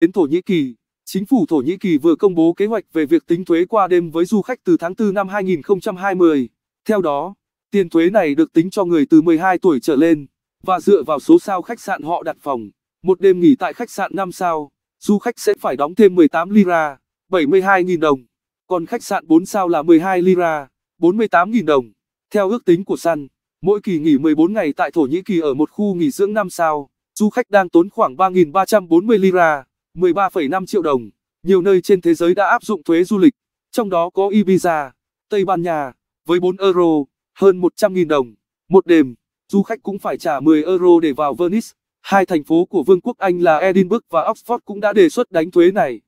Đến Thổ Nhĩ Kỳ, chính phủ Thổ Nhĩ Kỳ vừa công bố kế hoạch về việc tính thuế qua đêm với du khách từ tháng 4 năm 2020. Theo đó, tiền thuế này được tính cho người từ 12 tuổi trở lên và dựa vào số sao khách sạn họ đặt phòng. Một đêm nghỉ tại khách sạn 5 sao, du khách sẽ phải đóng thêm 18 lira, 72.000 đồng, còn khách sạn 4 sao là 12 lira, 48.000 đồng. Theo ước tính của Sun, mỗi kỳ nghỉ 14 ngày tại Thổ Nhĩ Kỳ ở một khu nghỉ dưỡng 5 sao, du khách đang tốn khoảng 3.340 lira. 13,5 triệu đồng. Nhiều nơi trên thế giới đã áp dụng thuế du lịch, trong đó có Ibiza, Tây Ban Nha, với 4 euro, hơn 100.000 đồng, một đêm, du khách cũng phải trả 10 euro để vào Venice. Hai thành phố của Vương quốc Anh là Edinburgh và Oxford cũng đã đề xuất đánh thuế này.